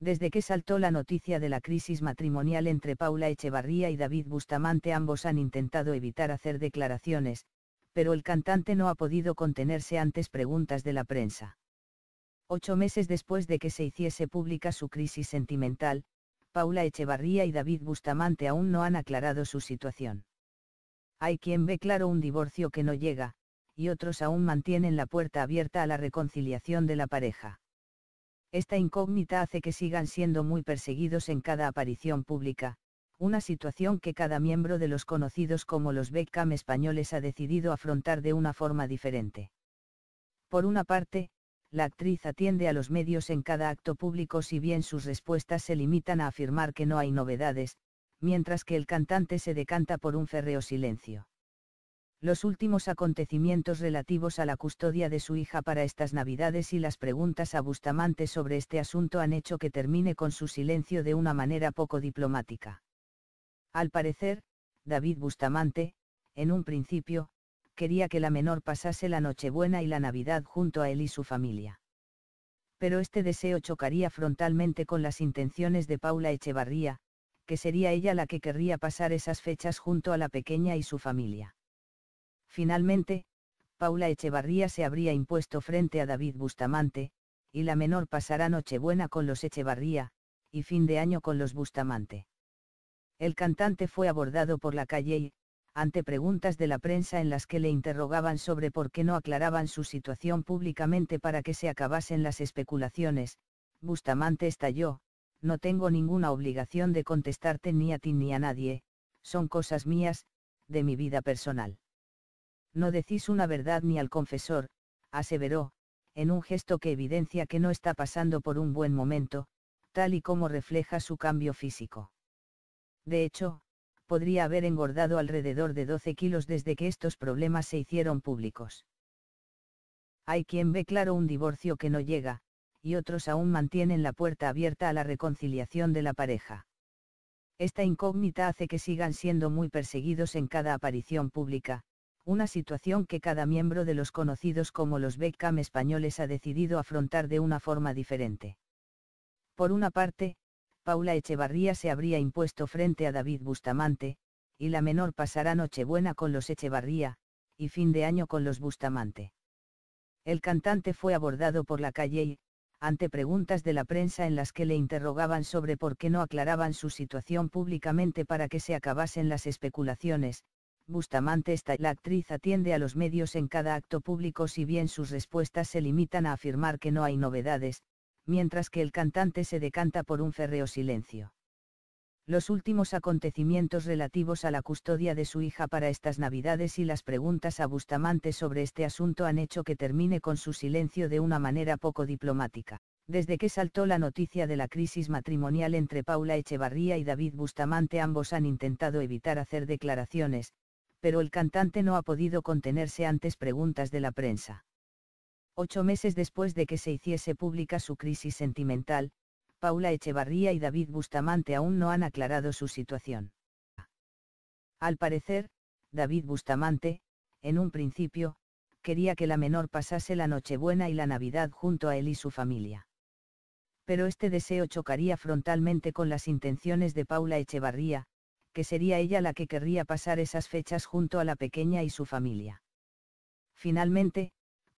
Desde que saltó la noticia de la crisis matrimonial entre Paula Echevarría y David Bustamante ambos han intentado evitar hacer declaraciones, pero el cantante no ha podido contenerse antes preguntas de la prensa. Ocho meses después de que se hiciese pública su crisis sentimental, Paula Echevarría y David Bustamante aún no han aclarado su situación. Hay quien ve claro un divorcio que no llega, y otros aún mantienen la puerta abierta a la reconciliación de la pareja. Esta incógnita hace que sigan siendo muy perseguidos en cada aparición pública, una situación que cada miembro de los conocidos como los Beckham españoles ha decidido afrontar de una forma diferente. Por una parte, la actriz atiende a los medios en cada acto público si bien sus respuestas se limitan a afirmar que no hay novedades, mientras que el cantante se decanta por un férreo silencio los últimos acontecimientos relativos a la custodia de su hija para estas Navidades y las preguntas a Bustamante sobre este asunto han hecho que termine con su silencio de una manera poco diplomática. Al parecer, David Bustamante, en un principio, quería que la menor pasase la Nochebuena y la Navidad junto a él y su familia. Pero este deseo chocaría frontalmente con las intenciones de Paula Echevarría, que sería ella la que querría pasar esas fechas junto a la pequeña y su familia Finalmente, Paula Echevarría se habría impuesto frente a David Bustamante, y la menor pasará Nochebuena con los Echevarría, y fin de año con los Bustamante. El cantante fue abordado por la calle y, ante preguntas de la prensa en las que le interrogaban sobre por qué no aclaraban su situación públicamente para que se acabasen las especulaciones, Bustamante estalló, no tengo ninguna obligación de contestarte ni a ti ni a nadie, son cosas mías, de mi vida personal. No decís una verdad ni al confesor, aseveró, en un gesto que evidencia que no está pasando por un buen momento, tal y como refleja su cambio físico. De hecho, podría haber engordado alrededor de 12 kilos desde que estos problemas se hicieron públicos. Hay quien ve claro un divorcio que no llega, y otros aún mantienen la puerta abierta a la reconciliación de la pareja. Esta incógnita hace que sigan siendo muy perseguidos en cada aparición pública, una situación que cada miembro de los conocidos como los Beckham españoles ha decidido afrontar de una forma diferente. Por una parte, Paula Echevarría se habría impuesto frente a David Bustamante, y la menor pasará Nochebuena con los Echevarría, y fin de año con los Bustamante. El cantante fue abordado por la calle y, ante preguntas de la prensa en las que le interrogaban sobre por qué no aclaraban su situación públicamente para que se acabasen las especulaciones, Bustamante está la actriz atiende a los medios en cada acto público si bien sus respuestas se limitan a afirmar que no hay novedades, mientras que el cantante se decanta por un férreo silencio. Los últimos acontecimientos relativos a la custodia de su hija para estas navidades y las preguntas a Bustamante sobre este asunto han hecho que termine con su silencio de una manera poco diplomática. Desde que saltó la noticia de la crisis matrimonial entre Paula Echevarría y David Bustamante ambos han intentado evitar hacer declaraciones, pero el cantante no ha podido contenerse antes preguntas de la prensa. Ocho meses después de que se hiciese pública su crisis sentimental, Paula Echevarría y David Bustamante aún no han aclarado su situación. Al parecer, David Bustamante, en un principio, quería que la menor pasase la Nochebuena y la Navidad junto a él y su familia. Pero este deseo chocaría frontalmente con las intenciones de Paula Echevarría, que sería ella la que querría pasar esas fechas junto a la pequeña y su familia. Finalmente,